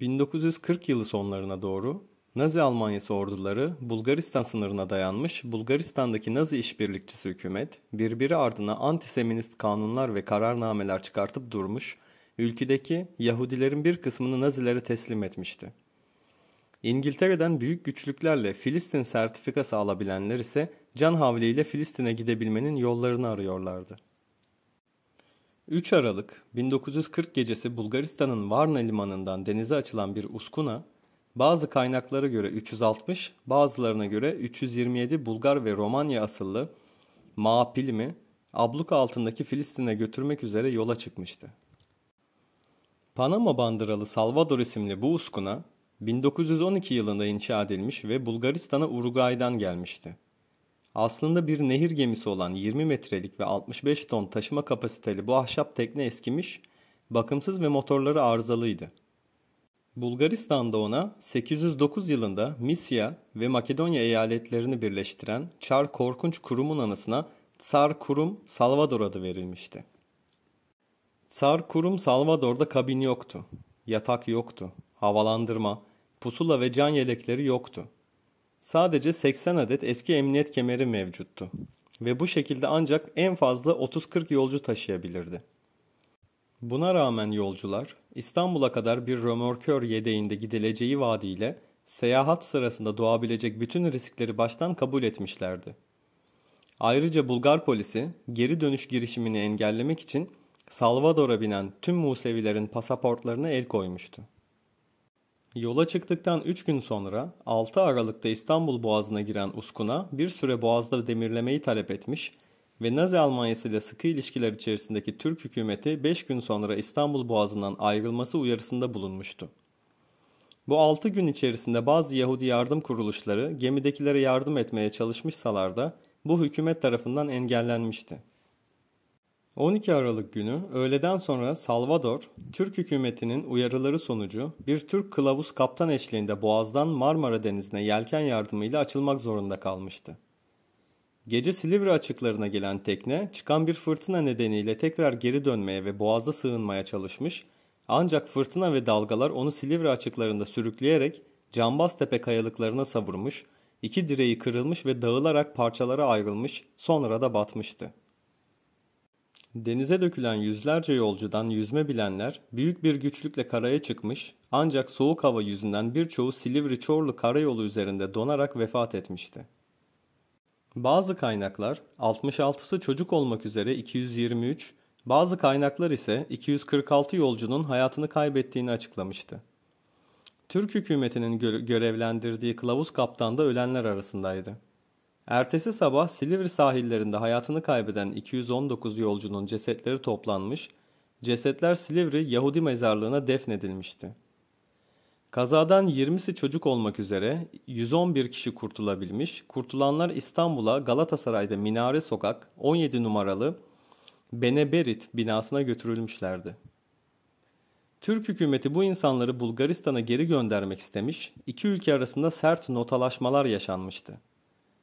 1940 yılı sonlarına doğru Nazi Almanyası orduları Bulgaristan sınırına dayanmış Bulgaristan'daki Nazi işbirlikçisi hükümet birbiri ardına antiseminist kanunlar ve kararnameler çıkartıp durmuş, ülkedeki Yahudilerin bir kısmını Nazilere teslim etmişti. İngiltere'den büyük güçlüklerle Filistin sertifikası alabilenler ise can havliyle Filistin'e gidebilmenin yollarını arıyorlardı. 3 Aralık 1940 gecesi Bulgaristan'ın Varna limanından denize açılan bir uskuna, bazı kaynaklara göre 360, bazılarına göre 327 Bulgar ve Romanya asıllı Maapilimi abluka altındaki Filistin'e götürmek üzere yola çıkmıştı. Panama bandıralı Salvador isimli bu uskuna 1912 yılında inşa edilmiş ve Bulgaristan'a Uruguay'dan gelmişti. Aslında bir nehir gemisi olan 20 metrelik ve 65 ton taşıma kapasiteli bu ahşap tekne eskimiş, bakımsız ve motorları arızalıydı. Bulgaristan'da ona 809 yılında Misya ve Makedonya eyaletlerini birleştiren Çar Korkunç Kurum'un anısına Tsar Kurum Salvador adı verilmişti. Tsar Kurum Salvador'da kabin yoktu, yatak yoktu, havalandırma, pusula ve can yelekleri yoktu. Sadece 80 adet eski emniyet kemeri mevcuttu ve bu şekilde ancak en fazla 30-40 yolcu taşıyabilirdi. Buna rağmen yolcular İstanbul'a kadar bir römorkör yedeğinde gidileceği vaadiyle seyahat sırasında doğabilecek bütün riskleri baştan kabul etmişlerdi. Ayrıca Bulgar polisi geri dönüş girişimini engellemek için Salvador'a binen tüm Musevilerin pasaportlarına el koymuştu. Yola çıktıktan 3 gün sonra 6 Aralık'ta İstanbul Boğazı'na giren Uskuna bir süre boğazda demirlemeyi talep etmiş ve Nazi Almanyası ile sıkı ilişkiler içerisindeki Türk hükümeti 5 gün sonra İstanbul Boğazı'ndan ayrılması uyarısında bulunmuştu. Bu 6 gün içerisinde bazı Yahudi yardım kuruluşları gemidekilere yardım etmeye çalışmışsalar da bu hükümet tarafından engellenmişti. 12 Aralık günü öğleden sonra Salvador, Türk hükümetinin uyarıları sonucu bir Türk kılavuz kaptan eşliğinde Boğaz'dan Marmara Denizi'ne yelken yardımıyla açılmak zorunda kalmıştı. Gece Silivri açıklarına gelen tekne çıkan bir fırtına nedeniyle tekrar geri dönmeye ve boğaza sığınmaya çalışmış ancak fırtına ve dalgalar onu Silivri açıklarında sürükleyerek Tepe kayalıklarına savurmuş, iki direği kırılmış ve dağılarak parçalara ayrılmış sonra da batmıştı. Denize dökülen yüzlerce yolcudan yüzme bilenler büyük bir güçlükle karaya çıkmış ancak soğuk hava yüzünden birçoğu Silivri-Çorlu karayolu üzerinde donarak vefat etmişti. Bazı kaynaklar 66'sı çocuk olmak üzere 223, bazı kaynaklar ise 246 yolcunun hayatını kaybettiğini açıklamıştı. Türk hükümetinin görevlendirdiği kılavuz kaptan da ölenler arasındaydı. Ertesi sabah Silivri sahillerinde hayatını kaybeden 219 yolcunun cesetleri toplanmış, cesetler Silivri Yahudi mezarlığına defnedilmişti. Kazadan 20'si çocuk olmak üzere 111 kişi kurtulabilmiş, kurtulanlar İstanbul'a Galatasaray'da Minare Sokak 17 numaralı Beneberit binasına götürülmüşlerdi. Türk hükümeti bu insanları Bulgaristan'a geri göndermek istemiş, iki ülke arasında sert notalaşmalar yaşanmıştı.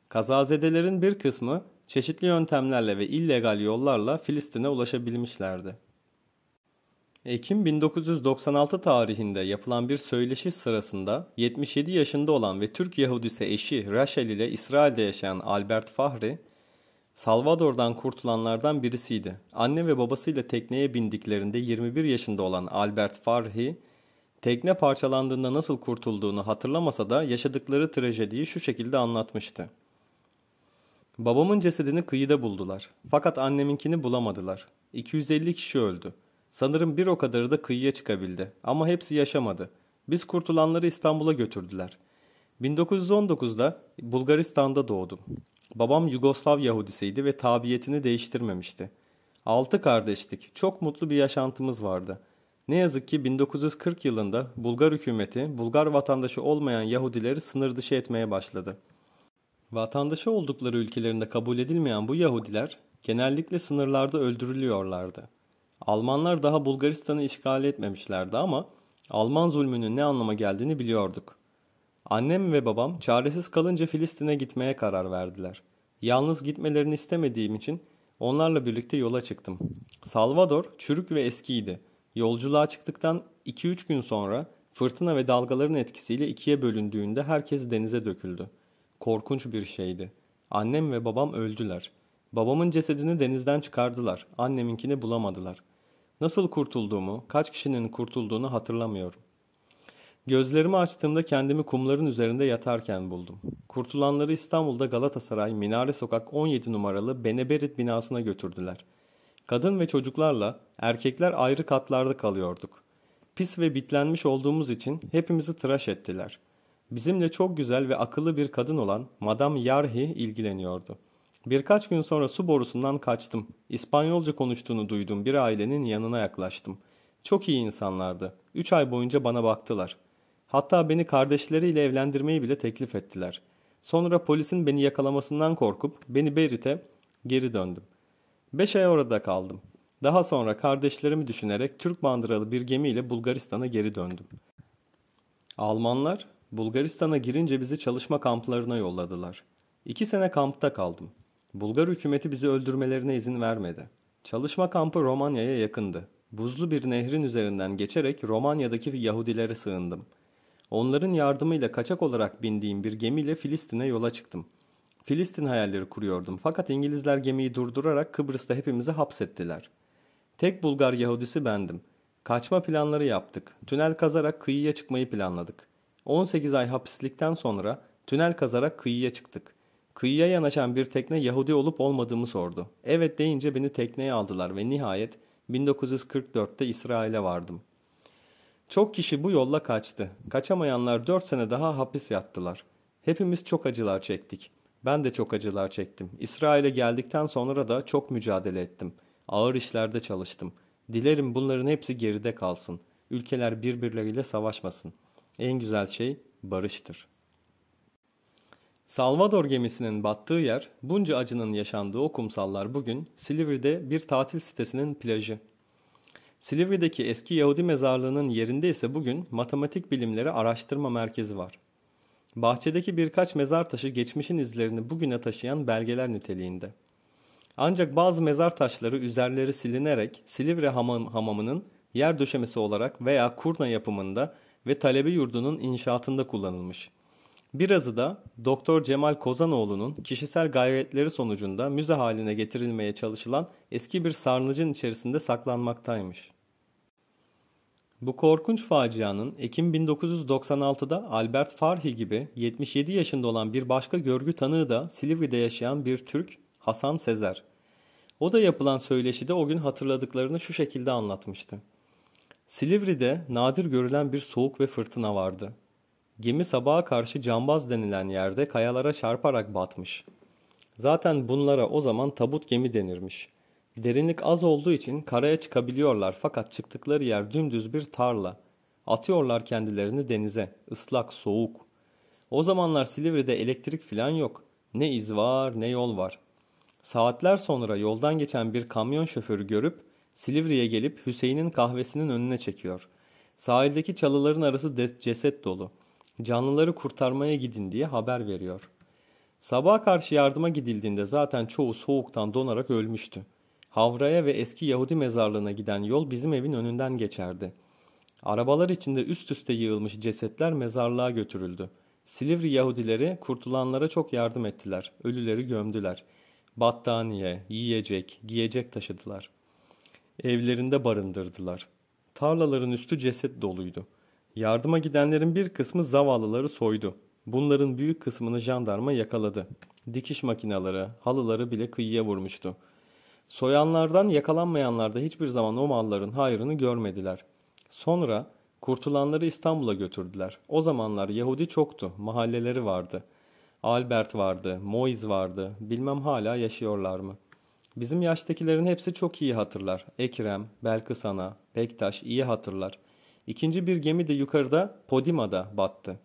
Kazazedelerin bir kısmı çeşitli yöntemlerle ve illegal yollarla Filistin'e ulaşabilmişlerdi. Ekim 1996 tarihinde yapılan bir söyleşi sırasında 77 yaşında olan ve Türk Yahudisi eşi Rachel ile İsrail'de yaşayan Albert Fahri, Salvador'dan kurtulanlardan birisiydi. Anne ve babasıyla tekneye bindiklerinde 21 yaşında olan Albert Fahri, tekne parçalandığında nasıl kurtulduğunu hatırlamasa da yaşadıkları trajediyi şu şekilde anlatmıştı. Babamın cesedini kıyıda buldular. Fakat anneminkini bulamadılar. 250 kişi öldü. Sanırım bir o kadarı da kıyıya çıkabildi. Ama hepsi yaşamadı. Biz kurtulanları İstanbul'a götürdüler. 1919'da Bulgaristan'da doğdum. Babam Yugoslav Yahudisiydi ve tabiyetini değiştirmemişti. Altı kardeştik. Çok mutlu bir yaşantımız vardı. Ne yazık ki 1940 yılında Bulgar hükümeti Bulgar vatandaşı olmayan Yahudileri sınır dışı etmeye başladı. Vatandaşı oldukları ülkelerinde kabul edilmeyen bu Yahudiler genellikle sınırlarda öldürülüyorlardı. Almanlar daha Bulgaristan'ı işgal etmemişlerdi ama Alman zulmünün ne anlama geldiğini biliyorduk. Annem ve babam çaresiz kalınca Filistin'e gitmeye karar verdiler. Yalnız gitmelerini istemediğim için onlarla birlikte yola çıktım. Salvador çürük ve eskiydi. Yolculuğa çıktıktan 2-3 gün sonra fırtına ve dalgaların etkisiyle ikiye bölündüğünde herkes denize döküldü. Korkunç bir şeydi. Annem ve babam öldüler. Babamın cesedini denizden çıkardılar. Anneminkini bulamadılar. Nasıl kurtulduğumu, kaç kişinin kurtulduğunu hatırlamıyorum. Gözlerimi açtığımda kendimi kumların üzerinde yatarken buldum. Kurtulanları İstanbul'da Galatasaray Minare Sokak 17 numaralı Beneberit binasına götürdüler. Kadın ve çocuklarla erkekler ayrı katlarda kalıyorduk. Pis ve bitlenmiş olduğumuz için hepimizi tıraş ettiler.'' Bizimle çok güzel ve akıllı bir kadın olan Madame Yarhi ilgileniyordu. Birkaç gün sonra su borusundan kaçtım. İspanyolca konuştuğunu duyduğum bir ailenin yanına yaklaştım. Çok iyi insanlardı. Üç ay boyunca bana baktılar. Hatta beni kardeşleriyle evlendirmeyi bile teklif ettiler. Sonra polisin beni yakalamasından korkup beni Berit'e geri döndüm. Beş ay orada kaldım. Daha sonra kardeşlerimi düşünerek Türk bandıralı bir gemiyle Bulgaristan'a geri döndüm. Almanlar Bulgaristan'a girince bizi çalışma kamplarına yolladılar. İki sene kampta kaldım. Bulgar hükümeti bizi öldürmelerine izin vermedi. Çalışma kampı Romanya'ya yakındı. Buzlu bir nehrin üzerinden geçerek Romanya'daki Yahudilere sığındım. Onların yardımıyla kaçak olarak bindiğim bir gemiyle Filistin'e yola çıktım. Filistin hayalleri kuruyordum fakat İngilizler gemiyi durdurarak Kıbrıs'ta hepimizi hapsettiler. Tek Bulgar Yahudisi bendim. Kaçma planları yaptık. Tünel kazarak kıyıya çıkmayı planladık. 18 ay hapislikten sonra tünel kazarak kıyıya çıktık. Kıyıya yanaşan bir tekne Yahudi olup olmadığımı sordu. Evet deyince beni tekneye aldılar ve nihayet 1944'te İsrail'e vardım. Çok kişi bu yolla kaçtı. Kaçamayanlar 4 sene daha hapis yattılar. Hepimiz çok acılar çektik. Ben de çok acılar çektim. İsrail'e geldikten sonra da çok mücadele ettim. Ağır işlerde çalıştım. Dilerim bunların hepsi geride kalsın. Ülkeler birbirleriyle savaşmasın.'' en güzel şey barıştır. Salvador gemisinin battığı yer, bunca acının yaşandığı o kumsallar bugün Silivri'de bir tatil sitesinin plajı. Silivri'deki eski Yahudi mezarlığının yerinde ise bugün Matematik Bilimleri Araştırma Merkezi var. Bahçedeki birkaç mezar taşı geçmişin izlerini bugüne taşıyan belgeler niteliğinde. Ancak bazı mezar taşları üzerleri silinerek Silivri hamam, hamamının yer döşemesi olarak veya kurna yapımında ve talebe yurdunun inşaatında kullanılmış. Birazı da Doktor Cemal Kozanoğlu'nun kişisel gayretleri sonucunda müze haline getirilmeye çalışılan eski bir sarnıcın içerisinde saklanmaktaymış. Bu korkunç facianın Ekim 1996'da Albert Farhi gibi 77 yaşında olan bir başka görgü tanığı da Silivri'de yaşayan bir Türk Hasan Sezer. O da yapılan söyleşide o gün hatırladıklarını şu şekilde anlatmıştı. Silivri'de nadir görülen bir soğuk ve fırtına vardı. Gemi sabaha karşı cambaz denilen yerde kayalara çarparak batmış. Zaten bunlara o zaman tabut gemi denirmiş. Derinlik az olduğu için karaya çıkabiliyorlar fakat çıktıkları yer dümdüz bir tarla. Atıyorlar kendilerini denize, ıslak, soğuk. O zamanlar Silivri'de elektrik filan yok. Ne iz var ne yol var. Saatler sonra yoldan geçen bir kamyon şoförü görüp Silivri'ye gelip Hüseyin'in kahvesinin önüne çekiyor. Sahildeki çalıların arası ceset dolu. Canlıları kurtarmaya gidin diye haber veriyor. Sabaha karşı yardıma gidildiğinde zaten çoğu soğuktan donarak ölmüştü. Havra'ya ve eski Yahudi mezarlığına giden yol bizim evin önünden geçerdi. Arabalar içinde üst üste yığılmış cesetler mezarlığa götürüldü. Silivri Yahudileri kurtulanlara çok yardım ettiler. Ölüleri gömdüler. Battaniye, yiyecek, giyecek taşıdılar.'' evlerinde barındırdılar. Tarlaların üstü ceset doluydu. Yardıma gidenlerin bir kısmı zavallıları soydu. Bunların büyük kısmını jandarma yakaladı. Dikiş makineleri, halıları bile kıyıya vurmuştu. Soyanlardan yakalanmayanlar da hiçbir zaman o malların hayrını görmediler. Sonra kurtulanları İstanbul'a götürdüler. O zamanlar Yahudi çoktu, mahalleleri vardı. Albert vardı, Moiz vardı, bilmem hala yaşıyorlar mı.'' Bizim yaştakilerin hepsi çok iyi hatırlar. Ekrem, Belkıs Ana, Pektaş iyi hatırlar. İkinci bir gemi de yukarıda Podima'da battı.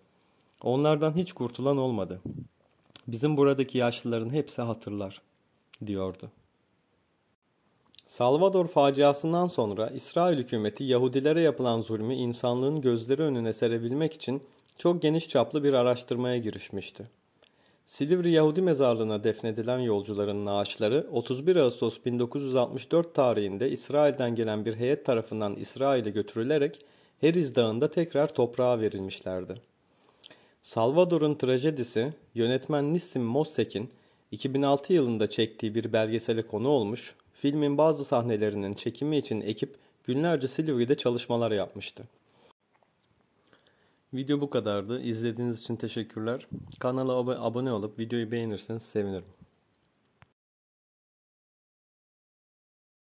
Onlardan hiç kurtulan olmadı. Bizim buradaki yaşlıların hepsi hatırlar, diyordu. Salvador faciasından sonra İsrail hükümeti Yahudilere yapılan zulmü insanlığın gözleri önüne serebilmek için çok geniş çaplı bir araştırmaya girişmişti. Silivri Yahudi mezarlığına defnedilen yolcuların naaşları 31 Ağustos 1964 tarihinde İsrail'den gelen bir heyet tarafından İsrail'e götürülerek Heriz Dağı'nda tekrar toprağa verilmişlerdi. Salvador'un trajedisi yönetmen Nissim Mossek'in 2006 yılında çektiği bir belgesele konu olmuş, filmin bazı sahnelerinin çekimi için ekip günlerce Silivri'de çalışmalar yapmıştı. Video bu kadardı. İzlediğiniz için teşekkürler. Kanala abone olup videoyu beğenirseniz sevinirim.